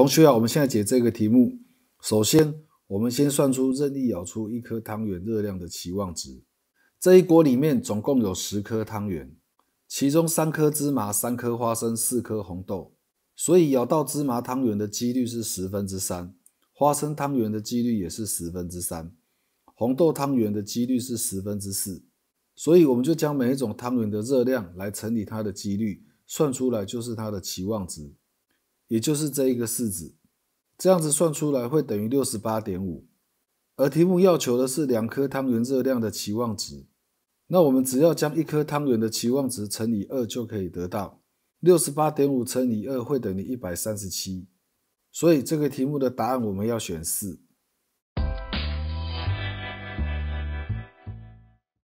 同学啊，我们现在解这个题目。首先，我们先算出任意舀出一颗汤圆热量的期望值。这一锅里面总共有十颗汤圆，其中三颗芝麻，三颗花生，四颗红豆。所以，咬到芝麻汤圆的几率是十分之三，花生汤圆的几率也是十分之三，红豆汤圆的几率是十分之四。所以，我们就将每一种汤圆的热量来乘以它的几率，算出来就是它的期望值。也就是这一个式子，这样子算出来会等于六十八点五，而题目要求的是两颗汤圆热量的期望值，那我们只要将一颗汤圆的期望值乘以二就可以得到，六十八点五乘以二会等于一百三十七，所以这个题目的答案我们要选四。